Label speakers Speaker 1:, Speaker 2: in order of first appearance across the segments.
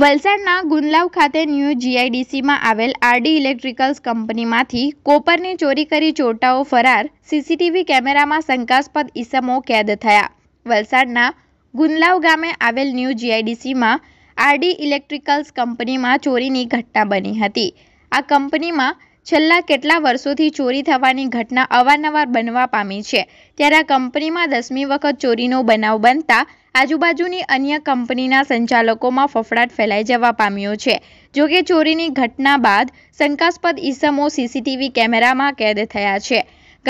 Speaker 1: વલસાડના ગુંદલાવ ખાતે ન્યૂ જીઆઈડીસીમાં આવેલ આરડી ઇલેક્ટ્રિકલ્સ કંપનીમાંથી કોપરની ચોરી કરી ચોરટાઓ ફરાર સીસીટીવી કેમેરામાં શંકાસ્પદ ઇસમો કેદ થયા વલસાડના ગુંદલાવ ગામે આવેલ ન્યૂ જીઆઈડીસીમાં આરડી ઇલેક્ટ્રિકલ્સ કંપનીમાં ચોરીની ઘટના બની હતી આ કંપનીમાં છેલ્લા કેટલા વર્ષોથી ચોરી થવાની ઘટના અવારનવાર બનવા પામી છે ત્યારે આ કંપનીમાં દસમી વખત ચોરીનો બનાવ બનતા આજુબાજુની અન્ય કંપનીના સંચાલકોમાં ફફડાટ ફેલાઈ જવા પામ્યો છે જો ચોરીની ઘટના બાદ શંકાસ્પદ ઈસમો સીસીટીવી કેમેરામાં કેદ થયા છે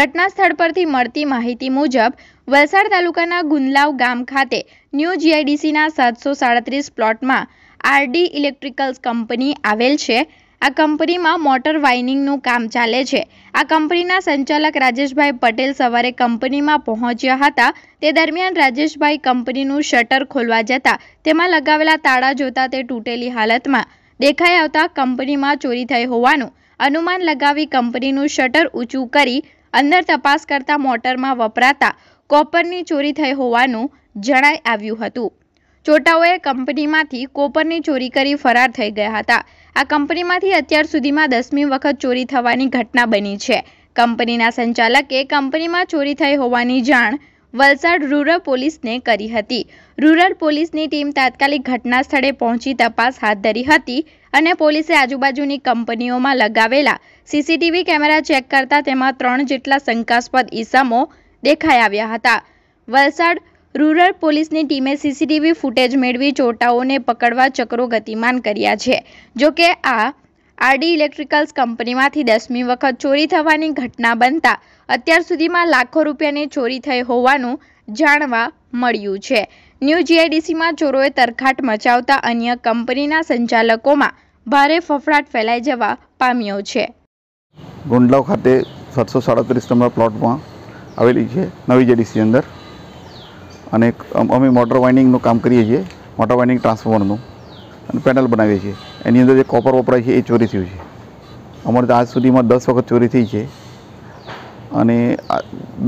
Speaker 1: ઘટના સ્થળ પરથી મળતી માહિતી મુજબ વલસાડ તાલુકાના ગુંદલાવ ગામ ખાતે ન્યૂ જીઆઈડીસીના સાતસો સાડત્રીસ પ્લોટમાં આરડી ઇલેક્ટ્રિકલ્સ કંપની આવેલ છે આ કંપનીમાં મોટર વાઇનિંગનું કામ ચાલે છે આ કંપનીના સંચાલક રાજેશભાઈ પટેલ સવારે કંપનીમાં પહોંચ્યા હતા તે દરમિયાન રાજેશભાઈ કંપનીનું શટર ખોલવા જતા તેમાં લગાવેલા તાળા જોતા તે તૂટેલી હાલતમાં દેખાઈ આવતા કંપનીમાં ચોરી થઈ હોવાનું અનુમાન લગાવી કંપનીનું શટર ઊંચું કરી અંદર તપાસ કરતા મોટરમાં વપરાતા કોપરની ચોરી થઈ હોવાનું જણાઈ આવ્યું હતું ચોટાઓએ કંપનીમાંથી કોપરની ચોરી કરી ફરાર થઈ ગયા હતા આ કંપનીમાંથી અત્યાર સુધીમાં દસમી વખત ચોરી થવાની ઘટના બની છે કંપનીના સંચાલકે કંપનીમાં ચોરી થઈ હોવાની જાણ વલસાડ રૂરલ પોલીસને કરી હતી રૂરલ પોલીસની ટીમ તાત્કાલિક ઘટના સ્થળે પહોંચી તપાસ હાથ ધરી હતી અને પોલીસે આજુબાજુની કંપનીઓમાં લગાવેલા સીસીટીવી કેમેરા ચેક કરતા તેમાં ત્રણ જેટલા શંકાસ્પદ ઈસમો દેખાઈ આવ્યા હતા વલસાડ રૂરલ પોલીસની ટીમે સીસીટીવી ફૂટેજ મેળવી ચોટાઓને પકડવા ચક્રો ગતિમાન કર્યા છે જોકે આ આરડી ઇલેક્ટ્રિકલ્સ કંપનીમાંથી દસમી વખત ચોરી થવાની ઘટના બનતા અત્યાર સુધીમાં લાખો રૂપિયાની ચોરી થઈ હોવાનું જાણવા મળ્યું છે ન્યૂ જીઆઈડીસીમાં ચોરોએ તરખાટ મચાવતા અન્ય કંપનીના સંચાલકોમાં ભારે ફફડાટ ફેલાઈ જવા પામ્યો છે
Speaker 2: ગુંડલાવ ખાતે સાતસો સાડત્રીસ નંબર પ્લોટમાં આવેલી છે નવી જેડીસી અંદર અને અમે મોટર વાઇનિંગનું કામ કરીએ છીએ મોટર વાઇનિંગ ટ્રાન્સફોર્મરનું અને પેનલ બનાવીએ છીએ એની અંદર જે કોપર વપરાય છે એ ચોરી થયું છે અમારે આજ સુધીમાં દસ વખત ચોરી થઈ છે અને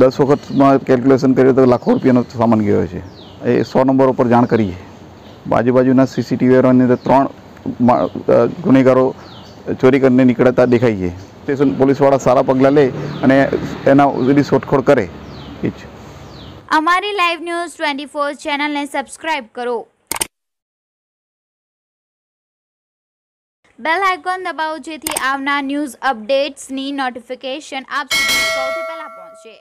Speaker 2: દસ વખતમાં કેલ્ક્યુલેશન કરીએ તો લાખો રૂપિયાનો સામાન ગયો છે એ સો નંબર ઉપર જાણ કરીએ છે આજુબાજુના સીસીટીવીની અંદર ત્રણ ગુનેગારો ચોરી કરીને નીકળતા દેખાય છે સ્ટેશન પોલીસવાળા સારા પગલાં લે અને એના સુધી શોધખોળ કરે એ જ
Speaker 1: અમારી લાઈવ ન્યૂઝ ટ્વેન્ટી ફોર ચેનલને સબસ્ક્રાઈબ કરો બેલ આઇકોન દબાવો જેથી આવનાર ન્યૂઝ અપડેટ્સની નોટિફિકેશન આપ સુધી સૌથી પહેલાં પહોંચે